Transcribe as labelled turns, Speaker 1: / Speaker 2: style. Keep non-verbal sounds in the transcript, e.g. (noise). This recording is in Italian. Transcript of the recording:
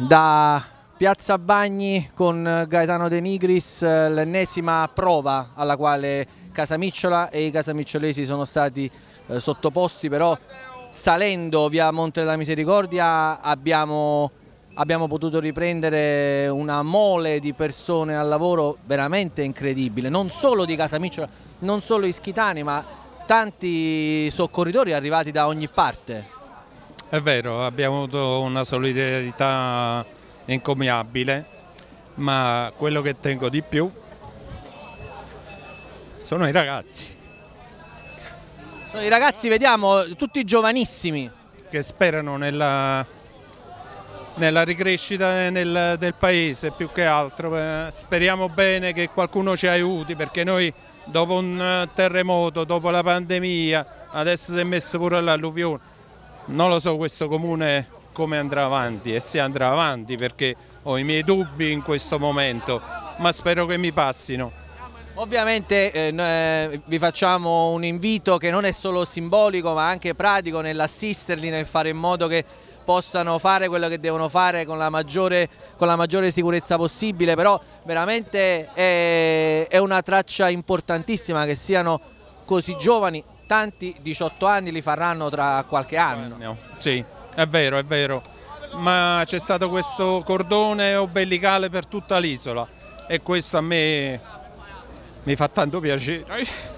Speaker 1: da Piazza Bagni con Gaetano De Nigris, l'ennesima prova alla quale Casamicciola e i casamicciolesi sono stati eh, sottoposti, però salendo via Monte della Misericordia abbiamo, abbiamo, potuto riprendere una mole di persone al lavoro veramente incredibile, non solo di Casamicciola, non solo ischitani, ma tanti soccorritori arrivati da ogni parte.
Speaker 2: È vero, abbiamo avuto una solidarietà incommiabile, ma quello che tengo di più sono i ragazzi. Sono i ragazzi, vediamo, tutti giovanissimi. Che sperano nella, nella ricrescita nel, del paese più che altro. Eh, speriamo bene che qualcuno ci aiuti perché noi dopo un eh, terremoto, dopo la pandemia, adesso si è messo pure l'alluvione non lo so questo comune come andrà avanti e se andrà avanti perché ho i miei dubbi in questo momento, ma spero che mi passino.
Speaker 1: Ovviamente eh, eh, vi facciamo un invito che non è solo simbolico ma anche pratico nell'assisterli, nel fare in modo che possano fare quello che devono fare con la maggiore, con la maggiore sicurezza possibile, però veramente è, è, una traccia importantissima che siano così giovani tanti 18 anni li faranno tra qualche anno. Sì, è vero, è vero,
Speaker 2: ma c'è stato questo cordone obbellicale per tutta l'isola e questo a me mi fa tanto piacere.
Speaker 1: (laughs)